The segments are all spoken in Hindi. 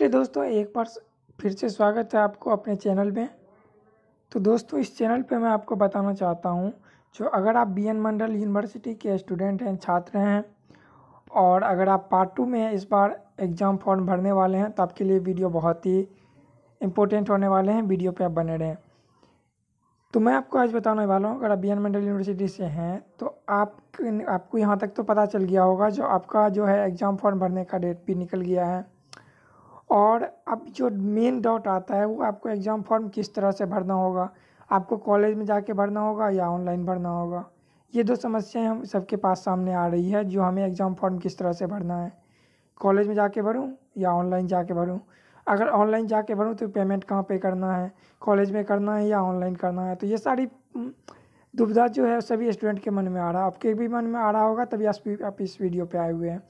इसलिए दोस्तों एक बार फिर से स्वागत है आपको अपने चैनल में तो दोस्तों इस चैनल पे मैं आपको बताना चाहता हूँ जो अगर आप बी एन मंडल यूनिवर्सिटी के स्टूडेंट हैं छात्र हैं और अगर आप पार्ट टू में इस बार एग्ज़ाम फॉर्म भरने वाले हैं तो आपके लिए वीडियो बहुत ही इम्पोर्टेंट होने वाले हैं वीडियो पर आप बने रहें तो मैं आपको आज बताने वाला हूँ अगर आप बी एन मंडल यूनिवर्सिटी से हैं तो आप आपको यहाँ तक तो पता चल गया होगा जो आपका जो है एग्ज़ाम फॉर्म भरने का डेट भी निकल गया है और अब जो मेन डाउट आता है वो आपको एग्ज़ाम फॉर्म किस तरह से भरना होगा आपको कॉलेज में जाके भरना होगा या ऑनलाइन भरना होगा ये दो समस्याएं हम सबके पास सामने आ रही है जो हमें एग्ज़ाम फॉर्म किस तरह से भरना है कॉलेज में जाके भरूँ या ऑनलाइन जाके भरूँ अगर ऑनलाइन जाके भरूँ तो पेमेंट कहाँ पे करना है कॉलेज में करना है या ऑनलाइन करना है तो ये सारी दुविधा जो है सभी स्टूडेंट के मन में आ रहा है आपके भी मन में आ रहा होगा तभी आप इस वीडियो पर आए हुए हैं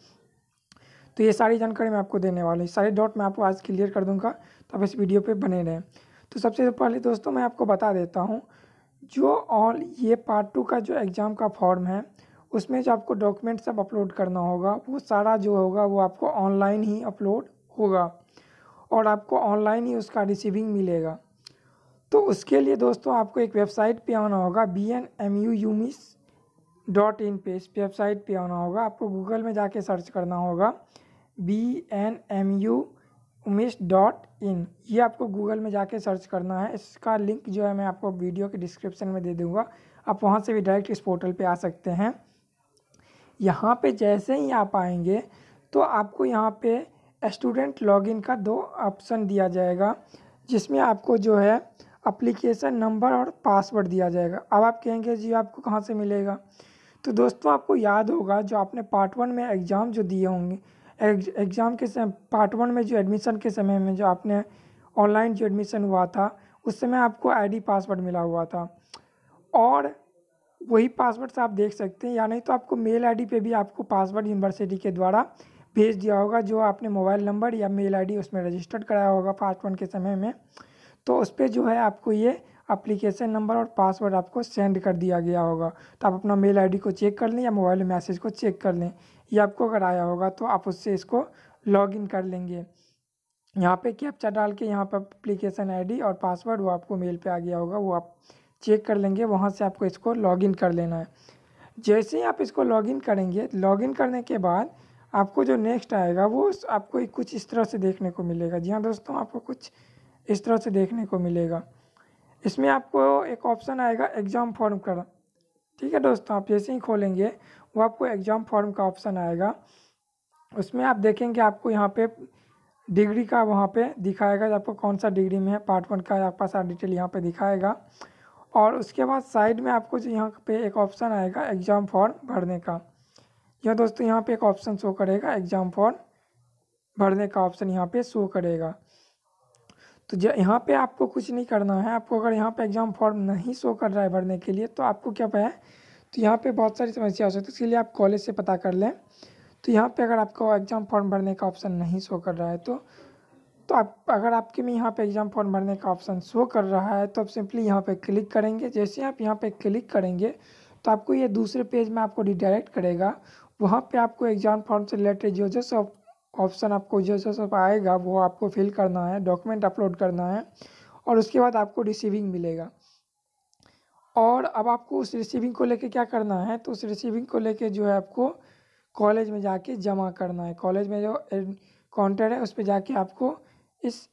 तो ये सारी जानकारी मैं आपको देने वाला हूँ सारे डाउट मैं आपको आज क्लियर कर दूँगा तो आप इस वीडियो पर बने रहें तो सबसे पहले दोस्तों मैं आपको बता देता हूँ जो ऑल ये पार्ट टू का जो एग्ज़ाम का फॉर्म है उसमें जो आपको डॉक्यूमेंट सब अपलोड करना होगा वो सारा जो होगा वो आपको ऑनलाइन ही अपलोड होगा और आपको ऑनलाइन ही उसका रिसीविंग मिलेगा तो उसके लिए दोस्तों आपको एक वेबसाइट पे आना होगा B N M U UMIS dot in पे इस वेबसाइट पे आना होगा आपको गूगल में जाके सर्च करना होगा B N M U UMIS dot in ये आपको गूगल में जाके सर्च करना है इसका लिंक जो है मैं आपको वीडियो के डिस्क्रिप्शन में दे दूँगा आप वहाँ से भी डायरेक्ट इस पोर्टल पे आ सकते हैं यहाँ पे जैसे ही आप आएंगे तो आपको यहाँ पे स्टूडेंट लॉगिन का दो ऑप्शन दिया जाएगा जिसमें आपको जो है अप्लीकेशन नंबर और पासवर्ड दिया जाएगा अब आप कहेंगे जी आपको कहाँ से मिलेगा तो दोस्तों आपको याद होगा जो आपने पार्ट वन में एग्ज़ाम जो दिए होंगे एग्ज़ाम के समय पार्ट वन में जो एडमिशन के समय में जो आपने ऑनलाइन जो एडमिशन हुआ था उस समय आपको आईडी पासवर्ड मिला हुआ था और वही पासवर्ड से आप देख सकते हैं या नहीं तो आपको मेल आईडी पे भी आपको पासवर्ड यूनिवर्सिटी के द्वारा भेज दिया होगा जो आपने मोबाइल नंबर या मेल आईडी उसमें रजिस्टर्ड कराया होगा पार्ट वन के समय में तो उस पर जो है आपको ये अप्लीकेशन नंबर और पासवर्ड आपको सेंड कर दिया गया होगा तो आप अपना मेल आईडी को चेक कर लें या मोबाइल मैसेज को चेक कर लें ये आपको अगर आया होगा तो आप उससे इसको लॉगिन कर लेंगे यहाँ पे कैप्चा डाल के यहाँ पर अप्लीकेशन आईडी और पासवर्ड वो आपको मेल पे आ गया होगा वो आप चेक कर लेंगे वहाँ से आपको इसको लॉगिन कर लेना है जैसे ही आप इसको लॉगिन करेंगे लॉगिन करने के बाद आपको जो नेक्स्ट आएगा वो आपको कुछ इस तरह से देखने को मिलेगा जी हाँ दोस्तों आपको कुछ इस तरह से देखने को मिलेगा इसमें आपको एक ऑप्शन आएगा एग्ज़ाम फॉर्म का ठीक है दोस्तों आप जैसे ही खोलेंगे वो आपको एग्ज़ाम फॉर्म का ऑप्शन आएगा उसमें आप देखेंगे आपको यहाँ पे डिग्री का वहाँ पे दिखाएगा आपको कौन सा डिग्री में है पार्ट वन का आपका सारा डिटेल यहाँ पे दिखाएगा और उसके बाद साइड में आपको जो यहाँ पे एक ऑप्शन आएगा एग्ज़ाम फॉर्म भरने का यह दोस्तों यहाँ पे एक ऑप्शन शो करेगा एग्ज़ाम फॉर्म भरने का ऑप्शन यहाँ पे शो करेगा तो यहाँ पे आपको कुछ नहीं करना है आपको अगर यहाँ पे एग्ज़ाम फॉर्म नहीं शो कर रहा है भरने के लिए तो आपको क्या है तो यहाँ पे बहुत सारी समस्या हो सकती है इसके लिए आप कॉलेज से पता कर लें तो यहाँ पे अगर आपको एग्ज़ाम फॉर्म भरने का ऑप्शन नहीं शो कर रहा है तो तो आप अगर आपके में यहाँ पे एग्ज़ाम फॉर्म भरने का ऑप्शन शो कर रहा है तो आप सिंपली यहाँ पे क्लिक करेंगे जैसे आप यहाँ पे क्लिक करेंगे तो आपको ये दूसरे पेज में आपको रिडायरेक्ट करेगा वहाँ पे आपको एग्ज़ाम फॉर्म से रिलेटेड जो जो सब ऑप्शन आपको जो जो सब आएगा वो आपको फिल करना है डॉक्यूमेंट अपलोड करना है और उसके बाद आपको रिसीविंग मिलेगा और अब आपको उस रिसीविंग को लेके क्या करना है तो उस रिसीविंग को लेके जो है आपको कॉलेज में जाके जमा करना है कॉलेज में जो काउंटर है उस पर जाके आपको इस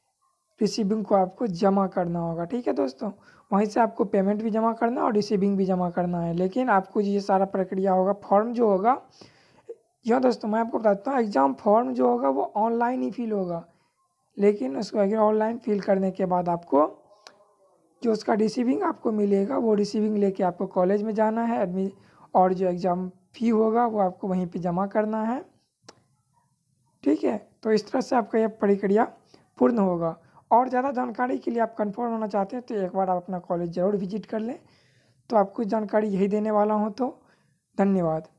रिसीविंग को आपको जमा करना होगा ठीक है दोस्तों वहीं से आपको पेमेंट भी जमा करना है और रिसीविंग भी जमा करना है लेकिन आपको ये सारा प्रक्रिया होगा फॉर्म जो होगा यहाँ दोस्तों मैं आपको बताता हूँ एग्ज़ाम फॉर्म जो होगा वो ऑनलाइन ही फिल होगा लेकिन उसको अगर ऑनलाइन फिल करने के बाद आपको जो उसका रिसीविंग आपको मिलेगा वो रिसीविंग लेके आपको कॉलेज में जाना है एडमिट और जो एग्ज़ाम फ़ी होगा वो आपको वहीं पे जमा करना है ठीक है तो इस तरह से आपका यह प्रक्रिया पूर्ण होगा और ज़्यादा जानकारी के लिए आप कन्फर्म होना चाहते हैं तो एक बार आप अपना कॉलेज ज़रूर विजिट कर लें तो आपको जानकारी यही देने वाला हूँ तो धन्यवाद